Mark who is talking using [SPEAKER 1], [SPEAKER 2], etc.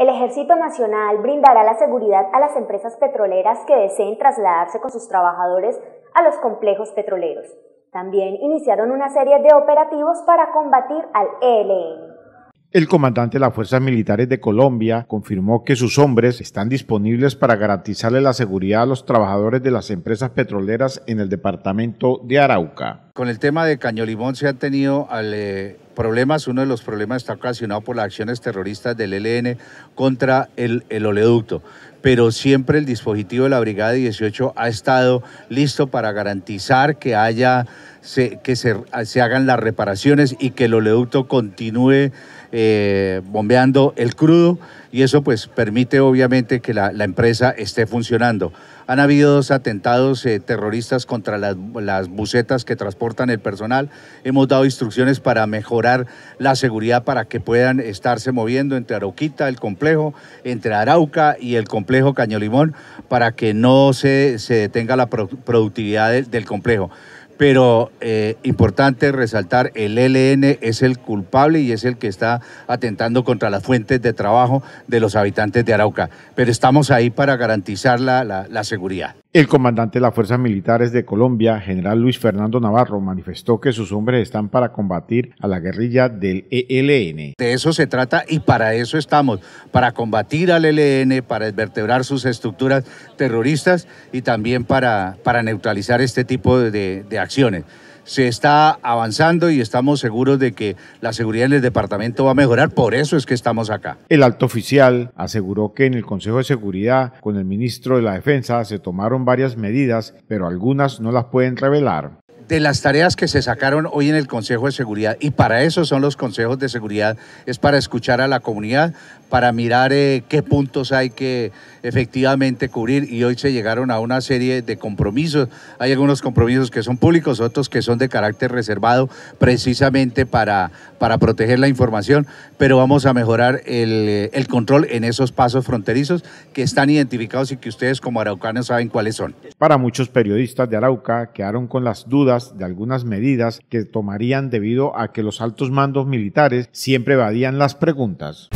[SPEAKER 1] El Ejército Nacional brindará la seguridad a las empresas petroleras que deseen trasladarse con sus trabajadores a los complejos petroleros. También iniciaron una serie de operativos para combatir al ELN.
[SPEAKER 2] El comandante de las Fuerzas Militares de Colombia confirmó que sus hombres están disponibles para garantizarle la seguridad a los trabajadores de las empresas petroleras en el departamento de Arauca.
[SPEAKER 1] Con el tema de Caño se ha tenido al, eh, problemas, uno de los problemas está ocasionado por las acciones terroristas del ELN contra el, el oleoducto pero siempre el dispositivo de la Brigada 18 ha estado listo para garantizar que haya se, que se, hagan las reparaciones y que el oleoducto continúe eh, bombeando el crudo y eso pues permite obviamente que la, empresa esté funcionando. Han habido dos atentados eh, terroristas contra las, bucetas que transportan el personal. Hemos dado instrucciones para mejorar la seguridad para que puedan estarse moviendo entre Arauquita, el complejo, entre Arauca y el complejo Cañolimón, para que no se, se detenga la productividad del complejo pero eh, importante resaltar, el ELN es el culpable y es el que está atentando contra las fuentes de trabajo de los habitantes de Arauca, pero estamos ahí para garantizar la seguridad.
[SPEAKER 2] El comandante de las Fuerzas Militares de Colombia, general Luis Fernando Navarro, manifestó que sus hombres están para
[SPEAKER 1] combatir a la guerrilla del ELN. De eso se trata y para eso estamos, para combatir al ELN, para desvertebrar sus estructuras terroristas y también para, para neutralizar este tipo de, de acciones se está avanzando y estamos seguros de que la seguridad en el departamento va a mejorar. Por eso es que estamos acá.
[SPEAKER 2] El alto oficial aseguró que en el Consejo de Seguridad con el ministro de la Defensa se tomaron varias
[SPEAKER 1] medidas, pero algunas no las pueden revelar de las tareas que se sacaron hoy en el Consejo de Seguridad, y para eso son los consejos de seguridad, es para escuchar a la comunidad, para mirar eh, qué puntos hay que efectivamente cubrir y hoy se llegaron a una serie de compromisos. Hay algunos compromisos que son públicos, otros que son de carácter reservado precisamente para, para proteger la información, pero vamos a mejorar el, el control en esos pasos fronterizos que están identificados y que ustedes como araucanos saben cuáles son. Para
[SPEAKER 2] muchos periodistas de Arauca quedaron con las dudas de algunas medidas que tomarían debido a que los altos mandos militares siempre evadían las preguntas.